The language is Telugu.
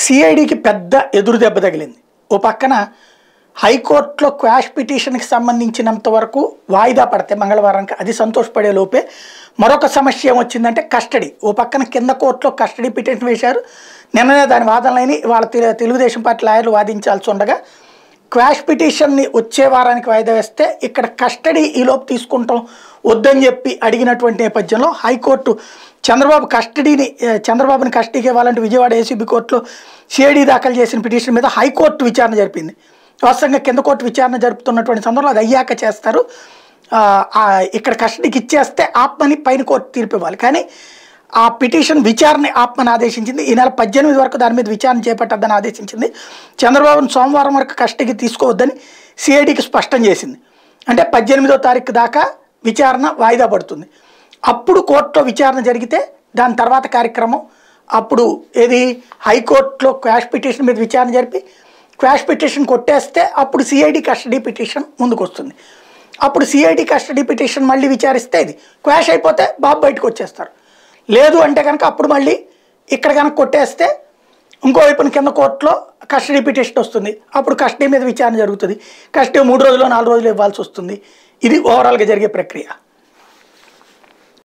సిఐడికి పెద్ద ఎదురు దెబ్బ తగిలింది ఓ పక్కన హైకోర్టులో క్వాష్ పిటిషన్కి సంబంధించినంత వరకు వాయిదా పడితే మంగళవారానికి అది సంతోషపడే లోపే మరొక సమస్య ఏమొచ్చిందంటే కస్టడీ ఓ పక్కన కింద కోర్టులో కస్టడీ పిటిషన్ వేశారు నిన్ననే దాని వాదనలని వాళ్ళ తెలుగుదేశం పార్టీ లాయర్లు వాదించాల్సి ఉండగా క్వాష్ పిటిషన్ని వచ్చే వారానికి వాయిదా వేస్తే ఇక్కడ కస్టడీ ఈలోపు తీసుకుంటాం వద్దని చెప్పి అడిగినటువంటి నేపథ్యంలో హైకోర్టు చంద్రబాబు కస్టడీని చంద్రబాబుని కస్టడీకి ఇవ్వాలంటే విజయవాడ ఏసీబీ కోర్టులో సిఐడి దాఖలు చేసిన పిటిషన్ మీద హైకోర్టు విచారణ జరిపింది వాస్తవంగా కింద కోర్టు విచారణ జరుపుతున్నటువంటి సందర్భంలో అది అయ్యాక చేస్తారు ఇక్కడ కస్టడీకి ఇచ్చేస్తే ఆత్మని పైన కోర్టు తీర్పు ఇవ్వాలి కానీ ఆ పిటిషన్ విచారణ ఆత్మను ఆదేశించింది ఈ నెల పద్దెనిమిది వరకు దాని మీద విచారణ చేపట్టద్దని ఆదేశించింది చంద్రబాబును సోమవారం వరకు కస్టడీకి తీసుకోవద్దని సిఐడికి స్పష్టం చేసింది అంటే పద్దెనిమిదో తారీఖు దాకా విచారణ వాయిదా పడుతుంది అప్పుడు కోర్టులో విచారణ జరిగితే దాని తర్వాత కార్యక్రమం అప్పుడు ఏది హైకోర్టులో క్వాష్ పిటిషన్ మీద విచారణ జరిపి క్వాష్ పిటిషన్ కొట్టేస్తే అప్పుడు సిఐడి కస్టడీ పిటిషన్ ముందుకు వస్తుంది అప్పుడు సిఐడి కస్టడీ పిటిషన్ మళ్ళీ విచారిస్తే ఇది క్వాష్ అయిపోతే బాబు బయటకు వచ్చేస్తారు లేదు అంటే కనుక అప్పుడు మళ్ళీ ఇక్కడ కనుక కొట్టేస్తే ఇంకోవైపున కింద కోర్టులో కస్టడీ పిటిషన్ వస్తుంది అప్పుడు కస్టడీ మీద విచారణ జరుగుతుంది కస్టడీ మూడు రోజులు నాలుగు రోజులు ఇవ్వాల్సి వస్తుంది ఇది ఓవరాల్గా జరిగే ప్రక్రియ